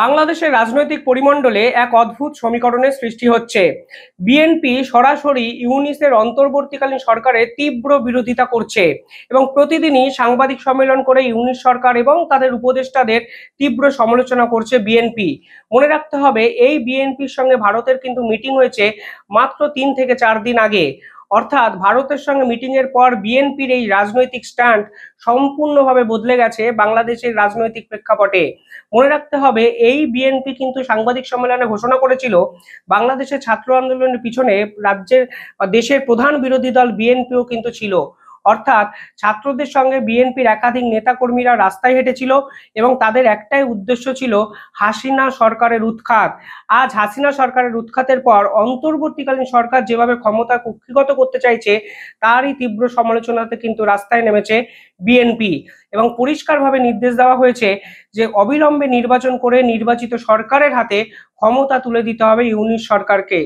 বাংলাদেশের রাজনৈতিক পরিমণ্ডলে এক অদ্ভুত সমীকরণের সৃষ্টি হচ্ছে বিএনপি সরাসরি ইউনিসের অন্তর্বর্তীকালীন সরকারের তীব্র বিরোধিতা করছে এবং প্রতিদিনই সাংবাদিক সম্মেলন করে ইউনিস সরকার এবং তাদের উপদেষ্টাদের তীব্র সমালোচনা করছে বিএনপি মনে রাখতে হবে এই বিএনপির সঙ্গে ভারতের কিন্তু মিটিং হয়েছে মাত্র তিন থেকে চার দিন আগে অর্থাৎ ভারতের সঙ্গে মিটিং এর পর বিএনপির এই রাজনৈতিক স্ট্যান্ড সম্পূর্ণভাবে বদলে গেছে বাংলাদেশের রাজনৈতিক প্রেক্ষাপটে মনে রাখতে হবে এই বিএনপি কিন্তু সাংবাদিক সম্মেলনে ঘোষণা করেছিল বাংলাদেশের ছাত্র আন্দোলনের পিছনে রাজ্যের দেশের প্রধান বিরোধী দল বিএনপিও কিন্তু ছিল অর্থাৎ ছাত্রদের সঙ্গে বিএনপির একাধিক নেতাকর্মীরা রাস্তায় হেঁটেছিল এবং তাদের একটাই উদ্দেশ্য ছিল হাসিনা সরকারের উৎখাত আজ হাসিনা সরকারের উৎখাতের পর অন্তর্বর্তীকালীন সরকার যেভাবে ক্ষমতা কুক্ষিগত করতে চাইছে তারই তীব্র সমালোচনাতে কিন্তু রাস্তায় নেমেছে বিএনপি এবং পরিষ্কারভাবে নির্দেশ দেওয়া হয়েছে যে অবিলম্বে নির্বাচন করে নির্বাচিত সরকারের হাতে ক্ষমতা তুলে দিতে হবে ইউনিশ সরকারকে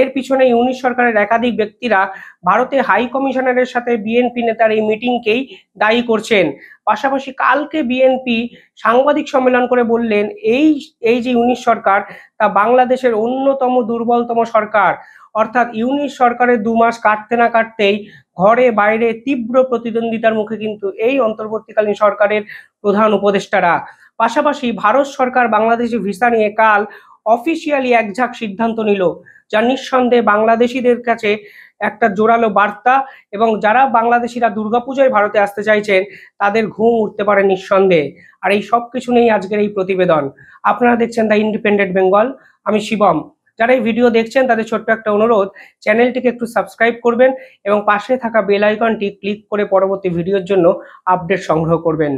এর পিছনে ইউনিশ সরকারের একাধিক ব্যক্তিরা ভারতে হাই কমিশনারের সাথে বিএনপি নেতার এই মিটিংকেই দায়ী করছেন পাশাপাশি কালকে বিএনপি সাংবাদিক সম্মেলন করে বললেন এই এই যে ইউনিশ সরকার তা বাংলাদেশের অন্যতম দুর্বলতম সরকার অর্থাৎ ইউনিট সরকারের দু মাস কাটতে না কাটতেই ঘরে বাইরে তীব্র প্রতিদ্বন্দ্বিতার মুখে কিন্তু এই অন্তর্বর্তীকালীন সরকারের প্রধান উপদেষ্টারা পাশাপাশি ভারত সরকার বাংলাদেশি ভিসা নিয়ে কাল অফিসিয়ালি একঝাঁক সিদ্ধান্ত নিল যা নিঃসন্দেহে বাংলাদেশিদের কাছে একটা জোরালো বার্তা এবং যারা বাংলাদেশিরা দুর্গাপূজায় ভারতে আসতে চাইছেন তাদের ঘুম উঠতে পারে নিঃসন্দেহে আর এই সব কিছু নিয়েই আজকের এই প্রতিবেদন আপনারা দেখছেন দ্য ইন্ডিপেন্ডেন্ট বেঙ্গল আমি শিবম যারা এই ভিডিও দেখছেন তাদের ছোট্ট একটা অনুরোধ চ্যানেলটিকে একটু সাবস্ক্রাইব করবেন এবং পাশে থাকা বেল আইকনটি ক্লিক করে পরবর্তী ভিডিওর জন্য আপডেট সংগ্রহ করবেন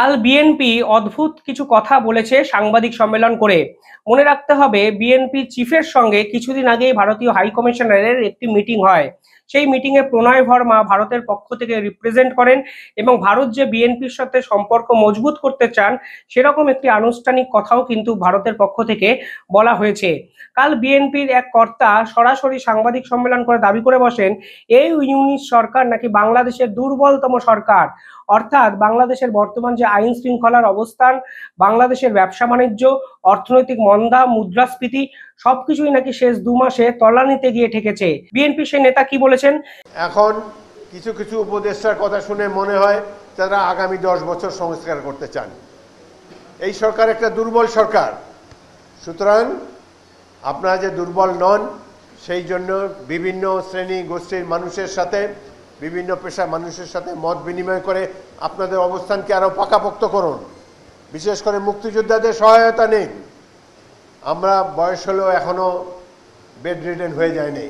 কাল বিএনপি অদ্ভুত কিছু কথা বলেছে সাংবাদিক সম্মেলন করে মনে রাখতে হবে বিএনপি চিফের সঙ্গে কিছুদিন আগে ভারতীয় হাইকমিশনারের একটি মিটিং হয় সেই মিটিংয়ে প্রণয় ভর্মা ভারতের পক্ষ থেকে রিপ্রেজেন্ট করেন এবং ভারত যে বিএনপির সাথে সম্পর্ক মজবুত করতে চান সেরকম একটি আনুষ্ঠানিক কথাও কিন্তু ভারতের পক্ষ থেকে বলা হয়েছে কাল বিএনপির এক কর্তা সরাসরি সাংবাদিক সম্মেলন করে দাবি করে বসেন এই ইউনিট সরকার নাকি বাংলাদেশের দুর্বলতম সরকার অর্থাৎ বাংলাদেশের বর্তমান যে আইন শৃঙ্খলার অবস্থান বাংলাদেশের ব্যবসা বাণিজ্য অর্থনৈতিক মন্দা মুদ্রাস্ফীতি সবকিছুই নাকি শেষ দু মাসে তলানিতে গিয়ে ঠেকেছে বিএনপি সে নেতা কি বলেছেন এখন কিছু কিছু উপদেষ্টার কথা শুনে মনে হয় তারা আগামী দশ বছর সংস্কার করতে চান এই সরকার একটা দুর্বল সরকার সুতরাং আপনারা যে দুর্বল নন সেই জন্য বিভিন্ন শ্রেণী গোষ্ঠীর মানুষের সাথে বিভিন্ন পেশায় মানুষের সাথে মত বিনিময় করে আপনাদের অবস্থানকে আরও পাকাপোক্ত করুন বিশেষ করে মুক্তিযোদ্ধাদের সহায়তা নেই আমরা বয়স হলেও এখনও বেড রিডেন হয়ে যায়নি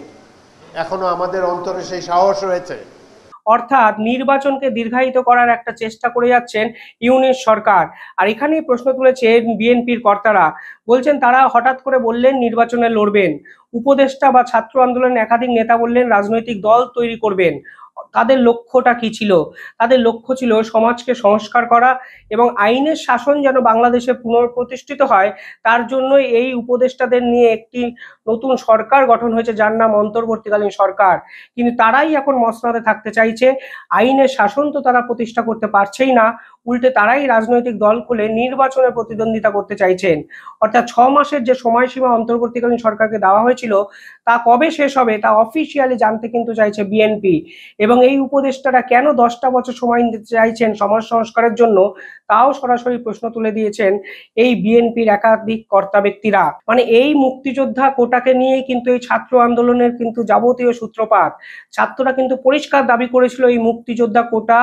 এখনও আমাদের অন্তরে সেই সাহস রয়েছে অর্থাৎ নির্বাচনকে দীর্ঘায়িত করার একটা চেষ্টা করে যাচ্ছেন ইউনিয়ন সরকার আর এখানেই প্রশ্ন তুলেছে বিএনপির কর্তারা বলছেন তারা হঠাৎ করে বললেন নির্বাচনে লড়বেন উপদেষ্টা বা ছাত্র আন্দোলনের একাধিক নেতা বললেন রাজনৈতিক দল তৈরি করবেন তাদের লক্ষ্যটা কি ছিল তাদের লক্ষ্য ছিল সমাজকে সংস্কার করা এবং আইনের শাসন যেন বাংলাদেশে পুনঃপ্রতিষ্ঠিত হয় তার জন্য এই উপদেষ্টাদের নিয়ে একটি নতুন সরকার গঠন হয়েছে যার নাম অন্তর্বর্তীকালীন সরকার কিন্তু তারাই এখন মসনাদে থাকতে চাইছে আইনের শাসন তো তারা প্রতিষ্ঠা করতে পারছেই না উল্টে তারাই রাজনৈতিক দল খুলে নির্বাচনে প্রতিদ্বন্দ্বিতা করতে চাইছেন অর্থাৎ ছ মাসের যে সময়সীমা অন্তর্বর্তীকালীন সরকারকে দেওয়া হয়েছিল তা কবে শেষ হবে তা অফিসিয়ালি জানতে কিন্তু চাইছে বিএনপি এবং এই উপদেষ্টারা কেন দশটা বছর সময় নিতে চাইছেন সমাজ সংস্কারের জন্য তাও সরাসরি প্রশ্ন তুলে দিয়েছেন এই বিএনপির একাধিক কর্তা ব্যক্তিরা মানে এই মুক্তিযোদ্ধা কোটাকে নিয়ে কিন্তু এই ছাত্র আন্দোলনের কিন্তু যাবতীয় সূত্রপাত ছাত্ররা কিন্তু পরিষ্কার দাবি করেছিল এই মুক্তিযোদ্ধা কোটা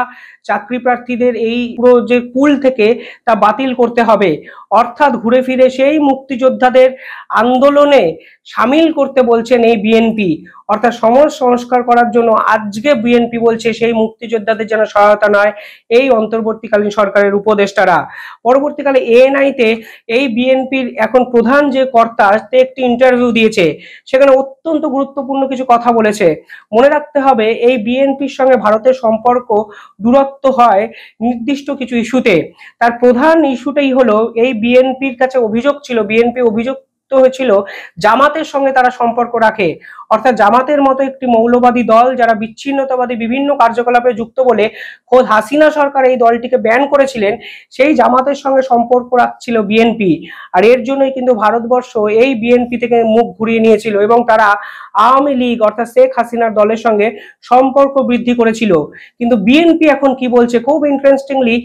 চাকরি প্রার্থীদের এই পুরো যে পুল থেকে তা বাতিল করতে হবে অর্থাৎ ঘুরে ফিরে সেই মুক্তিযোদ্ধাদের আন্দোলনে সামিল করতে বলছেন এই বিএনপি অর্থাৎ সমাজ সংস্কার করার জন্য আজকে বিএনপি বলছে সেই মুক্তিযোদ্ধাদের যেন সহায়তা নয় এই অন্তর্বর্তীকালীন সরকারের উপর উপদেষ্টারা পরবর্তীকালে এএনআইতে এই বিএনপির এখন প্রধান যে কর্তা একটি ইন্টারভিউ দিয়েছে সেখানে অত্যন্ত গুরুত্বপূর্ণ কিছু কথা বলেছে মনে রাখতে হবে এই বিএনপির সঙ্গে ভারতের সম্পর্ক দূরত্ব হয় নির্দিষ্ট কিছু ইস্যুতে তার প্রধান ইস্যুটাই হলো এই বিএনপির কাছে অভিযোগ ছিল বিএনপি অভিযোগ যুক্ত হয়েছিল জামাতের সঙ্গে তারা সম্পর্ক রাখে অর্থাৎ জামাতের মতো একটি মৌলবাদী দল যারা বিচ্ছিন্নতাবাদী বিভিন্ন কার্যকলাপে যুক্ত বলে খোদ হাসিনা সরকার এই দলটিকে ব্যান করেছিলেন সেই জামাতের সঙ্গে সম্পর্ক রাখছিল বিএনপি আর এর জন্যই কিন্তু ভারতবর্ষ এই বিএনপি থেকে মুখ ঘুরিয়ে নিয়েছিল এবং তারা আওয়ামী লীগ অর্থাৎ শেখ হাসিনার দলের সঙ্গে সম্পর্ক বৃদ্ধি করেছিল কিন্তু বিএনপি এখন কি বলছে খুব interestingly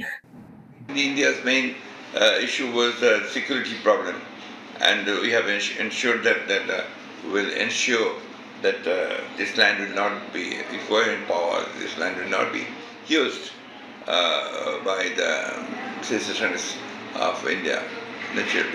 India's main uh, issue was the security problem. and we have ensured that, that uh, will ensure that uh, this land will not be, if we're in power, this land will not be used uh, by the citizens of India, naturally.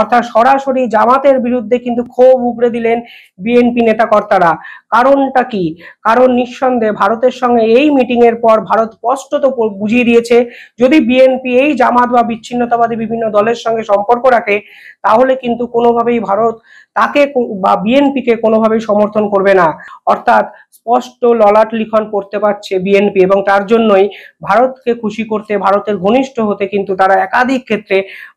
অর্থাৎ সরাসরি জামাতের বিরুদ্ধে কিন্তু ক্ষোভ উগড়ে দিলেন BNP নেতাকর্তারা কারণটা কি কারণ নিঃসন্দেহে ভারতের সঙ্গে এই মিটিং এর পর ভারত স্পষ্টত বুঝিয়ে দিয়েছে যদি বিএনপি এই জামাত বা বিচ্ছিন্নতাবাদী বিভিন্ন দলের সঙ্গে সম্পর্ক রাখে তাহলে কিন্তু কোনোভাবেই ভারত তাকে বা বিএনপিকে কোনোভাবে সমর্থন করবে না অর্থাৎ স্পষ্ট ললাট লিখন করতে পারছে বিএনপি এবং তার জন্যই ভারতকে খুশি করতে ভারতের ঘনিষ্ঠ হতে কিন্তু তারা একাধিক ক্ষেত্রে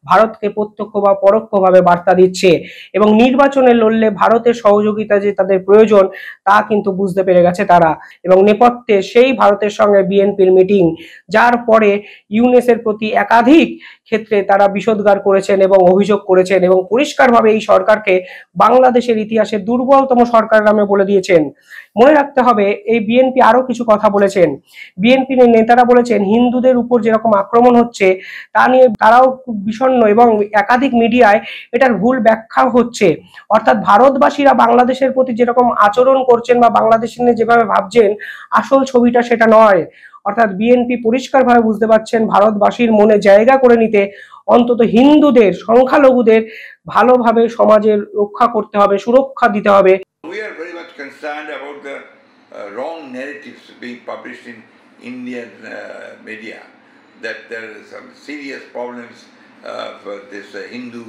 ভারতকে প্রত্যক্ষ বা পরোক্ষভাবে বার্তা দিচ্ছে এবং নির্বাচনে লড়লে ভারতের সহযোগিতা যে তাদের প্রয়োজন তা কিন্তু বুঝতে পেরে গেছে তারা এবং নেপথ্যে সেই ভারতের সঙ্গে বিএনপির মিটিং যার পরে ইউনেসের প্রতি একাধিক ক্ষেত্রে তারা বিষোদ্গার করেছেন এবং অভিযোগ করেছেন এবং পরিষ্কারভাবে এই সরকারকে বাংলাদেশের ইতিহাসে দুর্বলতম সরকার নামে বলে দিয়েছেন মনে রাখতে হবে এই বিএনপি আরো কিছু কথা বলেছেন বিএনপির নেতারা বলেছেন হিন্দুদের উপর যেরকম আক্রমণ হচ্ছে তা নিয়ে তারাও বিষণ্ন এবং একাধিক মিডিয়ায় এটার ভুল ব্যাখ্যা হচ্ছে অর্থাৎ ভারতবাসীরা বাংলাদেশের প্রতি যেরকম আচরণ করছেন বা বাংলাদেশ নিয়ে যেভাবে ভাবছেন আসল ছবিটা সেটা নয় অর্থাৎ বিএনপি পরিষ্কারভাবে বুঝতে পারছেন ভারতবাসীর মনে জায়গা করে নিতে অন্তত হিন্দুদের সংখ্যালঘুদের ভালোভাবে সমাজের রক্ষা করতে হবে সুরক্ষা দিতে হবে We are very much concerned about the uh, wrong narratives being published in Indian uh, media that there are some serious problems uh, for this uh, Hindu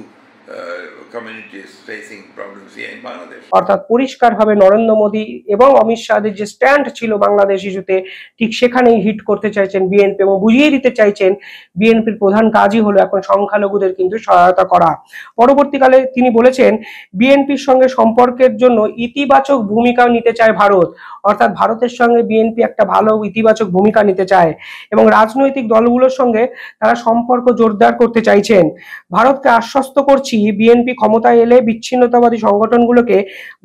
অর্থাৎ পরিষ্কারভাবে নরেন্দ্র মোদী এবং অমিত শাহের যে স্ট্যান্ড ছিল বাংলাদেশ ইস্যুতে ঠিক সেখানেই হিট করতে চাইছেন বিএনপি এবং বুঝিয়ে দিতে চাইছেন বিএনপির প্রধান কাজই হলো এখন সংখ্যালঘুদের কিন্তু সহায়তা করা পরবর্তীকালে তিনি বলেছেন বিএনপির সঙ্গে সম্পর্কের জন্য ইতিবাচক ভূমিকা নিতে চায় ভারত অর্থাৎ ভারতের সঙ্গে বিএনপি একটা ভালো ইতিবাচক ভূমিকা নিতে চায় এবং রাজনৈতিক দলগুলোর সঙ্গে তারা সম্পর্ক জোরদার করতে চাইছেন ভারতকে আশ্বস্ত করছি বেশি বিএনপি ক্ষমতায় এলে বিচ্ছিন্নতাবাদী সংগঠনগুলোকে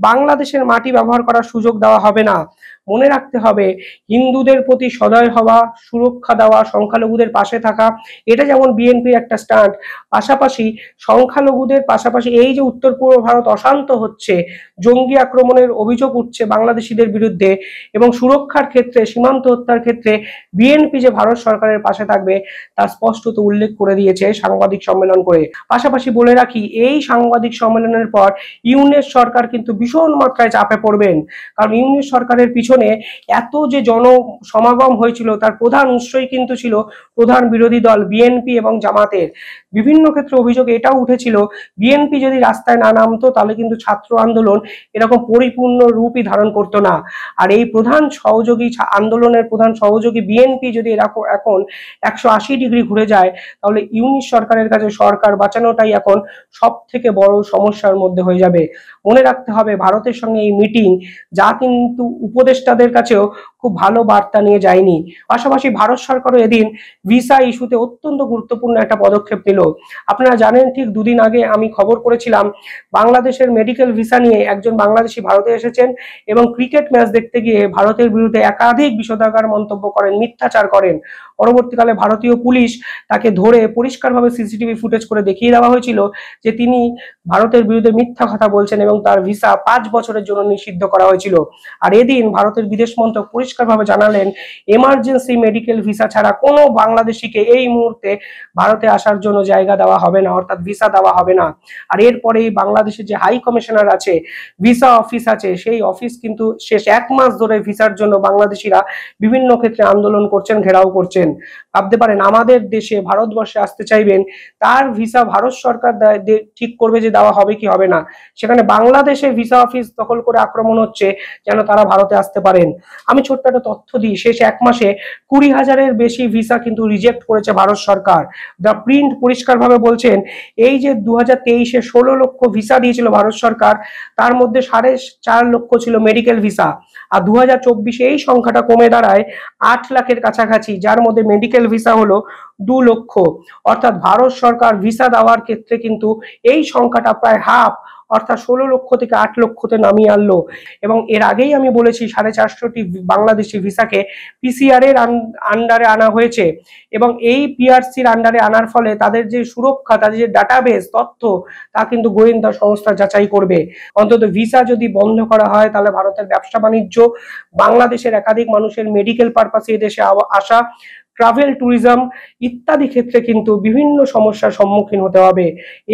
বাংলাদেশের মাটি ব্যবহার করার সুযোগ দেওয়া হবে না মনে রাখতে হবে হিন্দুদের প্রতি সদয় হওয়া সুরক্ষা দেওয়া সংখ্যালঘুদের পাশে থাকা এটা যেমন বিএনপির একটা স্টান্ট পাশাপাশি সংখ্যালঘুদের পাশাপাশি এই যে উত্তর পূর্ব ভারত অশান্ত হচ্ছে জঙ্গি আক্রমণের অভিযোগ উঠছে বাংলাদেশিদের বিরুদ্ধে এবং সুরক্ষার ক্ষেত্রে সীমান্ত হত্যার ক্ষেত্রে বিএনপি যে ভারত সরকারের পাশে থাকবে তা স্পষ্টত উল্লেখ করে দিয়েছে সাংবাদিক সম্মেলন করে পাশাপাশি বলে রাখি এই সাংবাদিক সম্মেলনের পর ইউনেস সরকার কিন্তু ভীষণ মাত্রায় চাপে পড়বেন কারণ ইউনেস সরকারের পিছনে নির্বাচনে এত যে জন সমাগম হয়েছিল তার প্রধান উৎসই কিন্তু ছিল প্রধান বিরোধী দল বিএনপি এবং জামাতের বিভিন্ন ক্ষেত্রে অভিযোগ এটাও উঠেছিল বিএনপি যদি রাস্তায় না নামতো তাহলে কিন্তু ছাত্র আন্দোলন এরকম পরিপূর্ণ রূপই ধারণ করত না আর এই প্রধান সহযোগী আন্দোলনের প্রধান সহযোগী বিএনপি যদি এরকম এখন একশো ডিগ্রি ঘুরে যায় তাহলে ইউনিট সরকারের কাছে সরকার বাঁচানোটাই এখন সব থেকে বড় সমস্যার মধ্যে হয়ে যাবে মনে রাখতে হবে ভারতের সঙ্গে এই মিটিং যা কিন্তু উপদেষ্টাদের কাছেও খুব ভালো বার্তা নিয়ে যায়নি পাশাপাশি ভারত সরকারও এদিন ভিসা ইস্যুতে অত্যন্ত গুরুত্বপূর্ণ একটা পদক্ষেপ নিল আপনারা জানেন ঠিক দুদিন আগে আমি খবর করেছিলাম বাংলাদেশের মেডিকেল ভিসা নিয়ে একজন বাংলাদেশি ভারতে এসেছেন এবং ক্রিকেট ম্যাচ দেখতে গিয়ে ভারতের বিরুদ্ধে একাধিক বিষোদাগার মন্তব্য করেন মিথ্যাচার করেন পরবর্তীকালে ভারতীয় পুলিশ তাকে ধরে পরিষ্কারভাবে সিসিটিভি ফুটেজ করে দেখিয়ে দেওয়া হয়েছিল যে তিনি ভারতের বিরুদ্ধে মিথ্যা কথা বলছেন এবং তার ভিসা পাঁচ বছরের জন্য নিষিদ্ধ করা হয়েছিল আর এদিন ভারতের বিদেশ মন্ত্রক পরিষ্কারভাবে জানালেন এমার্জেন্সি মেডিকেল ভিসা ছাড়া কোনো বাংলাদেশিকে এই মুহূর্তে ভারতে আসার জন্য জায়গা দেওয়া হবে না অর্থাৎ ভিসা দেওয়া হবে না আর এরপরেই বাংলাদেশের যে হাই কমিশনার আছে ভিসা অফিস আছে সেই অফিস কিন্তু শেষ এক মাস ধরে ভিসার জন্য বাংলাদেশিরা বিভিন্ন ক্ষেত্রে আন্দোলন করছেন ঘেরাও করছেন ভাবতে পারেন আমাদের দেশে ভারতবর্ষে আসতে চাইবেন তার ভিসা ভারত সরকার ঠিক করবে যে দেওয়া হবে কি হবে না সেখানে বাংলাদেশে ভিসা অফিস দখল করে আক্রমণ হচ্ছে যেন তারা ভারতে আসতে পারেন আমি ছোট ছোট্ট একটা তথ্য দিই শেষ এক মাসে কুড়ি হাজারের বেশি ভিসা কিন্তু রিজেক্ট করেছে ভারত সরকার দ্য প্রিন্ট পরিষ্কারভাবে বলছেন এই যে দু হাজার তেইশে ষোলো লক্ষ ভিসা দিয়েছিল ভারত সরকার তার মধ্যে সাড়ে চার লক্ষ ছিল মেডিকেল ভিসা আর দু হাজার চব্বিশে এই সংখ্যাটা কমে দাঁড়ায় আট লাখের কাছাকাছি যার মধ্যে মেডিকেল ভিসা হলো দু লক্ষ অর্থাৎ ভারত সরকার ভিসা দেওয়ার ক্ষেত্রে কিন্তু এই সংখ্যাটা প্রায় হাফ অর্থাৎ ষোলো লক্ষ থেকে আট লক্ষতে নামিয়ে আনলো এবং এর আগেই আমি বলেছি সাড়ে চারশোটি বাংলাদেশি ভিসাকে পিসিআরের আন্ডারে আনা হয়েছে এবং এই পিআরসির আন্ডারে আনার ফলে তাদের যে সুরক্ষা তাদের যে ডাটাবেস তথ্য তা কিন্তু গোয়েন্দা সংস্থা যাচাই করবে অন্তত ভিসা যদি বন্ধ করা হয় তাহলে ভারতের ব্যবসা বাণিজ্য বাংলাদেশের একাধিক মানুষের মেডিকেল পারপাসে এদেশে আসা ট্রাভেল ট্যুরিজম ইত্যাদি ক্ষেত্রে কিন্তু বিভিন্ন সমস্যার সম্মুখীন হতে হবে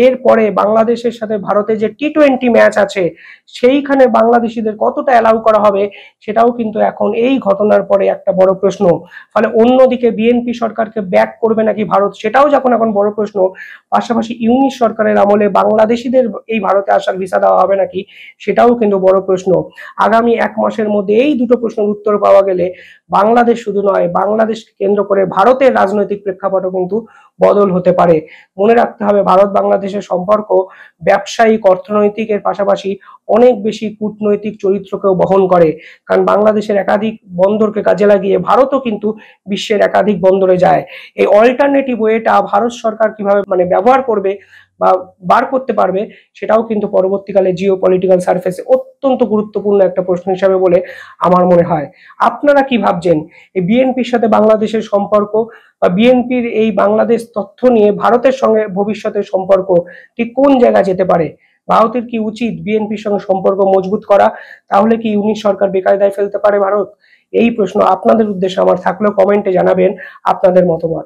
এরপরে বাংলাদেশের সাথে ভারতে যে টি টোয়েন্টি ম্যাচ আছে সেইখানে বাংলাদেশিদের কতটা অ্যালাউ করা হবে সেটাও কিন্তু এখন এই ঘটনার পরে একটা বড় প্রশ্ন ফলে অন্যদিকে বিএনপি সরকারকে ব্যাক করবে নাকি ভারত সেটাও যখন এখন বড় প্রশ্ন পাশাপাশি ইউনিস সরকারের আমলে বাংলাদেশিদের এই ভারতে আসার ভিসা দেওয়া হবে নাকি সেটাও কিন্তু বড় প্রশ্ন আগামী এক মাসের মধ্যে এই দুটো প্রশ্নের উত্তর পাওয়া গেলে বাংলাদেশ শুধু নয় বাংলাদেশকে কেন্দ্র করে করে ভারতের রাজনৈতিক প্রেক্ষাপটও কিন্তু বদল হতে পারে মনে রাখতে হবে ভারত বাংলাদেশের সম্পর্ক ব্যবসায়িক অর্থনৈতিক এর পাশাপাশি অনেক বেশি কূটনৈতিক চরিত্রকেও বহন করে কারণ বাংলাদেশের একাধিক বন্দরকে কাজে লাগিয়ে ভারতও কিন্তু বিশ্বের একাধিক বন্দরে যায় এই অল্টারনেটিভ ওয়েটা ভারত সরকার কিভাবে মানে ব্যবহার করবে বা বার করতে পারবে সেটাও কিন্তু পরবর্তীকালে জিও পলিটিক্যাল সার্ফেসে অত্যন্ত গুরুত্বপূর্ণ একটা প্রশ্ন হিসাবে বলে আমার মনে হয় আপনারা কি ভাবছেন এই বিএনপির সাথে বাংলাদেশের সম্পর্ক বা বিএনপির এই বাংলাদেশ তথ্য নিয়ে ভারতের সঙ্গে ভবিষ্যতের সম্পর্ক ঠিক কোন জায়গায় যেতে পারে ভারতের কি উচিত বিএনপির সঙ্গে সম্পর্ক মজবুত করা তাহলে কি ইউনিট সরকার বেকায়দায় ফেলতে পারে ভারত এই প্রশ্ন আপনাদের উদ্দেশ্যে আমার থাকলেও কমেন্টে জানাবেন আপনাদের মতামত